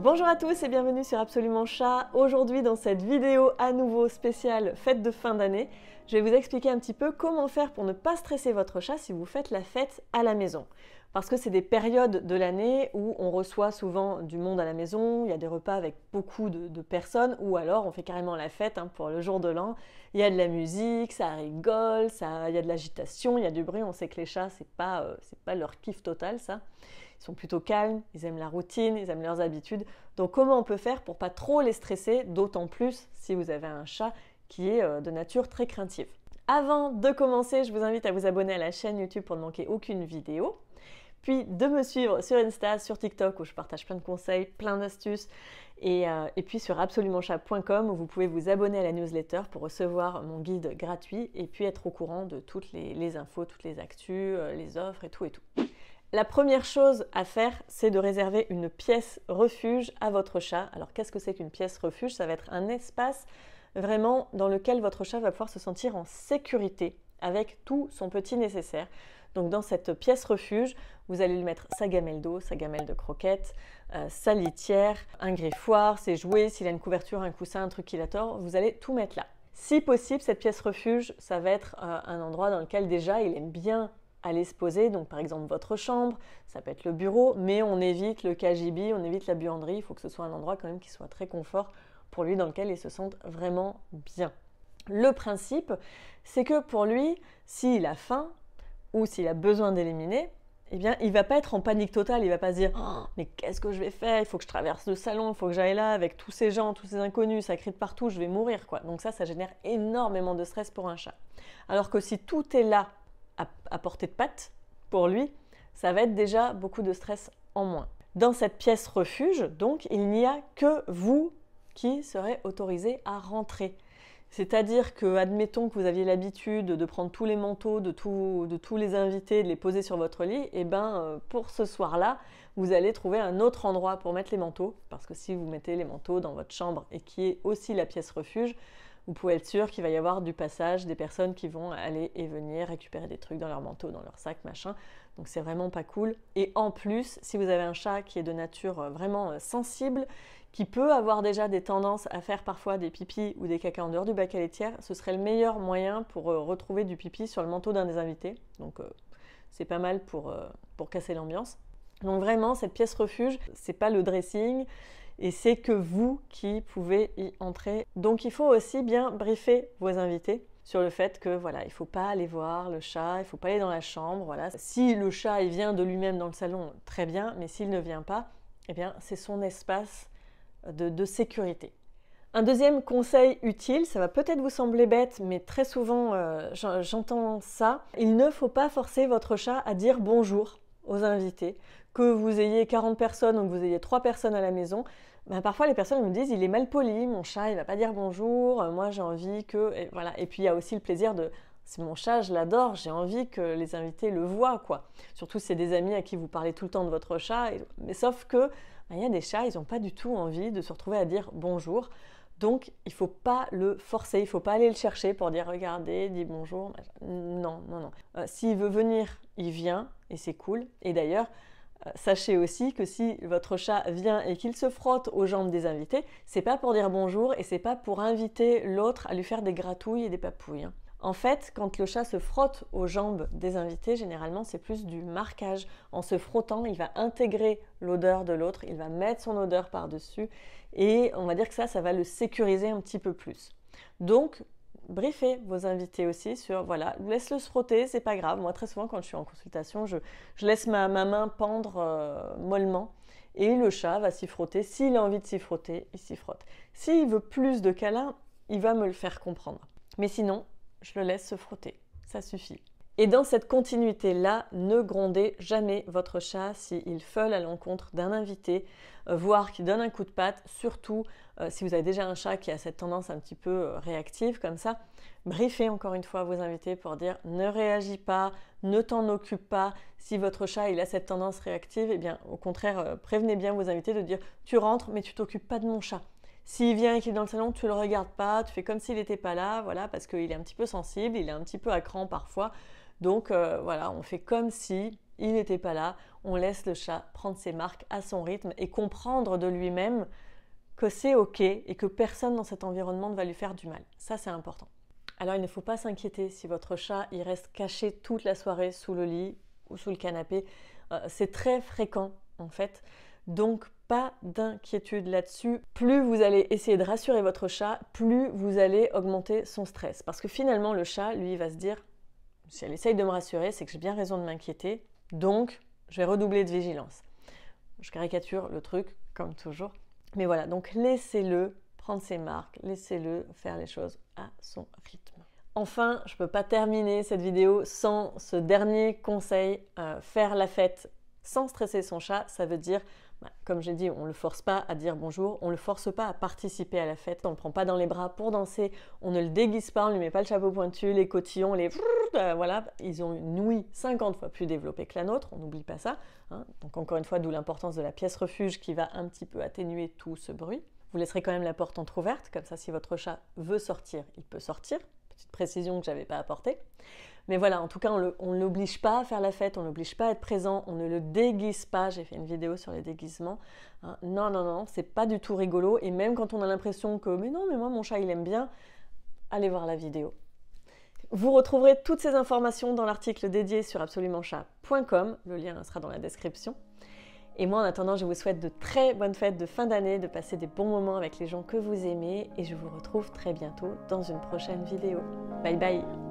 Bonjour à tous et bienvenue sur Absolument Chat. Aujourd'hui dans cette vidéo à nouveau spéciale fête de fin d'année, je vais vous expliquer un petit peu comment faire pour ne pas stresser votre chat si vous faites la fête à la maison. Parce que c'est des périodes de l'année où on reçoit souvent du monde à la maison, il y a des repas avec beaucoup de, personnes, ou alors on fait carrément la fête hein, pour le jour de l'an. Il y a de la musique, ça rigole, ça, il y a de l'agitation, il y a du bruit, on sait que les chats, c'est pas, euh, c'est pas leur kiff total ça. Ils sont plutôt calmes, ils aiment la routine, ils aiment leurs habitudes. Donc comment on peut faire pour pas trop les stresser, d'autant plus si vous avez un chat qui est euh, de nature très craintive. Avant de commencer, je vous invite à vous abonner à la chaîne YouTube pour ne manquer aucune vidéo. Puis de me suivre sur Insta, sur TikTok où je partage plein de conseils, plein d'astuces. Et, euh, puis sur absolumentchat.com où vous pouvez vous abonner à la newsletter pour recevoir mon guide gratuit et puis être au courant de toutes les, les infos, toutes les actus, euh, les offres et tout et tout. La première chose à faire, c'est de réserver une pièce refuge à votre chat. Alors qu'est-ce que c'est qu'une pièce refuge Ça va être un espace vraiment dans lequel votre chat va pouvoir se sentir en sécurité avec tout son petit nécessaire. Donc dans cette pièce refuge, vous allez lui mettre sa gamelle d'eau, sa gamelle de croquettes, euh, sa litière, un griffoir, ses jouets, s'il a une couverture, un coussin, un truc qu'il adore, vous allez tout mettre là. Si possible, cette pièce refuge, ça va être euh, un endroit dans lequel déjà il aime bien aller se poser, donc par exemple votre chambre, ça peut être le bureau, mais on évite le KGB, on évite la buanderie, il faut que ce soit un endroit quand même qui soit très confort pour lui dans lequel il se sente vraiment bien. Le principe, c'est que pour lui, s'il a faim ou s'il a besoin d'éliminer, eh bien, il va pas être en panique totale, il va pas se dire «Oh, mais qu'est-ce que je vais faire Il faut que je traverse le salon, il faut que j'aille là avec tous ces gens, tous ces inconnus, ça crie de partout, je vais mourir quoi. Donc ça ça génère énormément de stress pour un chat. Alors que si tout est là à, portée de patte pour lui, ça va être déjà beaucoup de stress en moins. Dans cette pièce refuge, donc, il n'y a que vous qui serez autorisé à rentrer. C'est-à-dire que, admettons que vous aviez l'habitude de prendre tous les manteaux de, de, tous les invités, de les poser sur votre lit, et eh ben euh, pour ce soir-là, vous allez trouver un autre endroit pour mettre les manteaux, parce que si vous mettez les manteaux dans votre chambre et qui est aussi la pièce refuge, vous pouvez être sûr qu'il va y avoir du passage, des personnes qui vont aller et venir récupérer des trucs dans leur manteau, dans leur sac, machin. Donc c'est vraiment pas cool. Et en plus, si vous avez un chat qui est de nature euh, vraiment euh, sensible, qui peut avoir déjà des tendances à faire parfois des pipis ou des caca en dehors du bac à laitière, ce serait le meilleur moyen pour euh, retrouver du pipi sur le manteau d'un des invités. Donc c'est pas mal pour, pour casser l'ambiance. Donc vraiment, cette pièce refuge, c'est pas le dressing, et c'est que vous qui pouvez y entrer. Donc il faut aussi bien briefer vos invités sur le fait que voilà, il faut pas aller voir le chat, il faut pas aller dans la chambre, voilà. Si le chat il vient de lui-même dans le salon, très bien, mais s'il ne vient pas, eh bien c'est son espace de, sécurité. Un deuxième conseil utile, ça va peut-être vous sembler bête, mais très souvent euh, j'entends ça, il ne faut pas forcer votre chat à dire bonjour aux invités, que vous ayez 40 personnes ou que vous ayez 3 personnes à la maison, ben parfois les personnes me disent il est mal poli, mon chat il va pas dire bonjour, euh, moi j'ai envie que et voilà. Et puis il y a aussi le plaisir de c'est mon chat, je l'adore, j'ai envie que les invités le voient quoi. Surtout c'est des amis à qui vous parlez tout le temps de votre chat, mais sauf que bah, il y a des chats ils n'ont pas du tout envie de se retrouver à dire bonjour. Donc, il ne faut pas le forcer, il ne faut pas aller le chercher pour dire regardez, dis bonjour. Non, non, non. Euh, s'il veut venir, il vient et c'est cool. Et d'ailleurs, euh, sachez aussi que si votre chat vient et qu'il se frotte aux jambes des invités, c'est pas pour dire bonjour et c'est pas pour inviter l'autre à lui faire des gratouilles et des papouilles. Hein. En fait, quand le chat se frotte aux jambes des invités, généralement c'est plus du marquage. En se frottant, il va intégrer l'odeur de l'autre, il va mettre son odeur par-dessus et on va dire que ça, ça va le sécuriser un petit peu plus. Donc, briefez vos invités aussi sur voilà, laisse-le se frotter, c'est pas grave. Moi, très souvent, quand je suis en consultation, je, laisse ma, main pendre euh, mollement et le chat va s'y frotter. S'il a envie de s'y frotter, il s'y frotte. S'il veut plus de câlins, il va me le faire comprendre. Mais sinon, je le laisse se frotter. Ça suffit. Et dans cette continuité-là, ne grondez jamais votre chat s'il feule à l'encontre d'un invité, euh, voire qui donne un coup de patte, surtout euh, si vous avez déjà un chat qui a cette tendance un petit peu euh, réactive comme ça. Briefez encore une fois vos invités pour dire ne réagis pas, ne t'en occupe pas. Si votre chat il a cette tendance réactive, eh bien au contraire, prévenez bien vos invités de dire tu rentres mais tu t'occupes pas de mon chat. S'il vient et qu'il est dans le salon, tu le regardes pas, tu fais comme s'il n'était pas là, voilà, parce qu'il est un petit peu sensible, il est un petit peu à cran parfois. Donc euh, voilà, on fait comme si il n'était pas là, on laisse le chat prendre ses marques à son rythme et comprendre de lui-même que c'est OK et que personne dans cet environnement ne va lui faire du mal. Ça, c'est important. Alors, il ne faut pas s'inquiéter si votre chat il reste caché toute la soirée sous le lit ou sous le canapé. Euh, c'est très fréquent, en fait. Donc pas d'inquiétude là-dessus. Plus vous allez essayer de rassurer votre chat, plus vous allez augmenter son stress. Parce que finalement, le chat, lui, va se dire, si elle essaye de me rassurer, c'est que j'ai bien raison de m'inquiéter, donc je vais redoubler de vigilance. Je caricature le truc, comme toujours. Mais voilà, donc laissez-le prendre ses marques, laissez-le faire les choses à son rythme. Enfin, je ne peux pas terminer cette vidéo sans ce dernier conseil, euh, faire la fête sans stresser son chat, ça veut dire, bah, comme j'ai dit, on ne le force pas à dire bonjour, on ne le force pas à participer à la fête, on ne le prend pas dans les bras pour danser, on ne le déguise pas, on ne lui met pas le chapeau pointu, les cotillons, les... Euh, voilà, ils ont une ouïe 50 fois plus développée que la nôtre, on n'oublie pas ça. Hein. Donc encore une fois, d'où l'importance de la pièce refuge qui va un petit peu atténuer tout ce bruit. Vous laisserez quand même la porte entrouverte, comme ça si votre chat veut sortir, il peut sortir. Petite précision que j'avais pas apportée. Mais voilà, en tout cas, on ne l'oblige pas à faire la fête, on ne l'oblige pas à être présent, on ne le déguise pas. J'ai fait une vidéo sur les déguisements. Non, hein. Non, non, non, c'est pas du tout rigolo. Et même quand on a l'impression que, mais non, mais moi, mon chat, il aime bien, allez voir la vidéo. Vous retrouverez toutes ces informations dans l'article dédié sur absolumentchat.com. Le lien sera dans la description. Et moi, en attendant, je vous souhaite de très bonnes fêtes de fin d'année, de passer des bons moments avec les gens que vous aimez. Et je vous retrouve très bientôt dans une prochaine vidéo. Bye bye